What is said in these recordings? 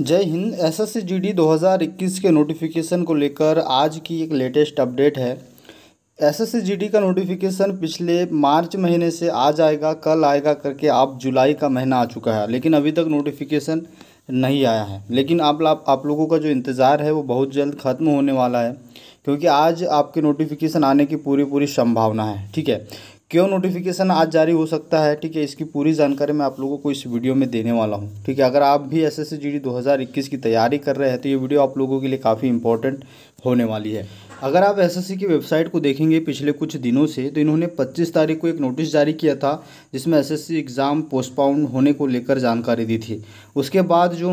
जय Hind S S 2021 के notification को लेकर आज की एक लेटेस्ट अपडेट है एस एस का नोटिफिकेशन पिछले मार्च महीने से आज आएगा कल आएगा करके आप जुलाई का महीना आ चुका है लेकिन अभी तक नोटिफिकेशन नहीं आया है लेकिन आप आप लोगों का जो इंतज़ार है वो बहुत जल्द ख़त्म होने वाला है क्योंकि आज आपके नोटिफिकेशन आने की पूरी पूरी संभावना है ठीक है क्यों नोटिफिकेशन आज जारी हो सकता है ठीक है इसकी पूरी जानकारी मैं आप लोगों को इस वीडियो में देने वाला हूँ ठीक है अगर आप भी एस एस जी 2021 की तैयारी कर रहे हैं तो ये वीडियो आप लोगों के लिए काफ़ी इंपॉर्टेंट होने वाली है अगर आप एस की वेबसाइट को देखेंगे पिछले कुछ दिनों से तो इन्होंने पच्चीस तारीख को एक नोटिस जारी किया था जिसमें एस एग्ज़ाम पोस्टपाउंड होने को लेकर जानकारी दी थी उसके बाद जो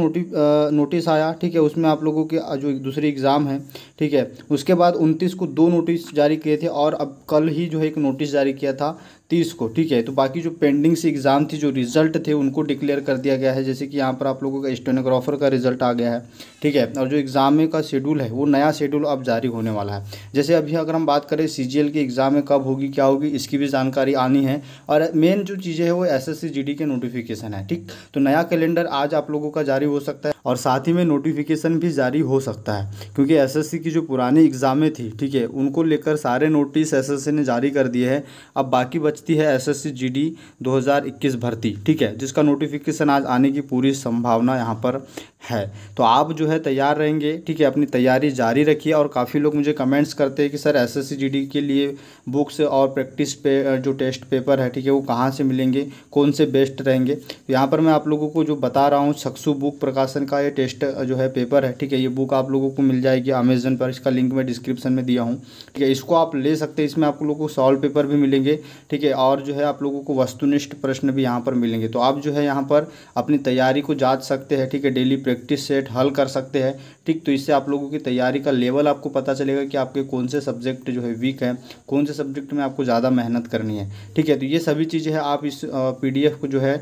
नोटिस आया ठीक है उसमें आप लोगों के जो दूसरे एग्ज़ाम है ठीक है उसके बाद उनतीस को दो नोटिस जारी किए थे और अब कल ही जो है एक नोटिस जारी किया था था तीस को ठीक है तो बाकी जो पेंडिंग से एग्ज़ाम थी जो रिज़ल्ट थे उनको डिक्लेयर कर दिया गया है जैसे कि यहाँ पर आप लोगों का स्टेनोग्राफर का रिज़ल्ट आ गया है ठीक है और जो एग्ज़ाम का शेड्यूल है वो नया शेड्यूल अब जारी होने वाला है जैसे अभी अगर हम बात करें सी के एग्ज़ाम में कब होगी क्या होगी इसकी भी जानकारी आनी है और मेन जो चीज़ें हैं वो एस एस के नोटिफिकेशन है ठीक तो नया कैलेंडर आज आप लोगों का जारी हो सकता है और साथ ही में नोटिफिकेशन भी जारी हो सकता है क्योंकि एस की जो पुरानी एग्ज़ामें थी ठीक है उनको लेकर सारे नोटिस एस ने जारी कर दिए हैं अब बाकी बच बचती है एसएससी जीडी 2021 भर्ती ठीक है जिसका नोटिफिकेशन आज आने की पूरी संभावना यहाँ पर है तो आप जो है तैयार रहेंगे ठीक है अपनी तैयारी जारी रखिए और काफ़ी लोग मुझे कमेंट्स करते हैं कि सर एस एस के लिए बुक्स और प्रैक्टिस पे जो टेस्ट पेपर है ठीक है वो कहाँ से मिलेंगे कौन से बेस्ट रहेंगे तो यहाँ पर मैं आप लोगों को जो बता रहा हूँ सक्सु बुक प्रकाशन का ये टेस्ट जो है पेपर है ठीक है ये बुक आप लोगों को मिल जाएगी अमेजन पर इसका लिंक मैं डिस्क्रिप्शन में दिया हूँ ठीक है इसको आप ले सकते हैं इसमें आप लोगों को सॉल्व पेपर भी मिलेंगे ठीक है और जो है आप लोगों को वस्तुनिष्ठ प्रश्न भी यहाँ पर मिलेंगे तो आप जो है यहाँ पर अपनी तैयारी को जाँच सकते हैं ठीक है डेली प्रैक्टिस सेट हल कर सकते हैं ठीक तो इससे आप लोगों की तैयारी का लेवल आपको पता चलेगा कि आपके कौन से सब्जेक्ट जो है वीक हैं कौन से सब्जेक्ट में आपको ज़्यादा मेहनत करनी है ठीक है तो ये सभी चीज़ें हैं आप इस पी को जो है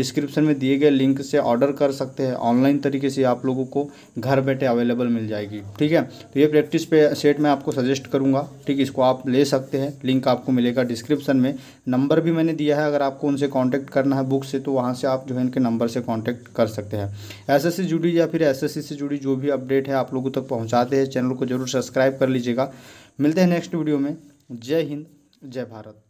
डिस्क्रिप्शन में दिए गए लिंक से ऑर्डर कर सकते हैं ऑनलाइन तरीके से आप लोगों को घर बैठे अवेलेबल मिल जाएगी ठीक है तो ये प्रैक्टिस पे सेट मैं आपको सजेस्ट करूँगा ठीक इसको आप ले सकते हैं लिंक आपको मिलेगा डिस्क्रिप्शन में नंबर भी मैंने दिया है अगर आपको उनसे कॉन्टैक्ट करना है बुक से तो वहाँ से आप जो है इनके नंबर से कॉन्टैक्ट कर सकते हैं एस एस जुड़ी या फिर एसएससी से जुड़ी जो भी अपडेट है आप लोगों तक पहुँचाते हैं चैनल को जरूर सब्सक्राइब कर लीजिएगा मिलते हैं नेक्स्ट वीडियो में जय हिंद जय भारत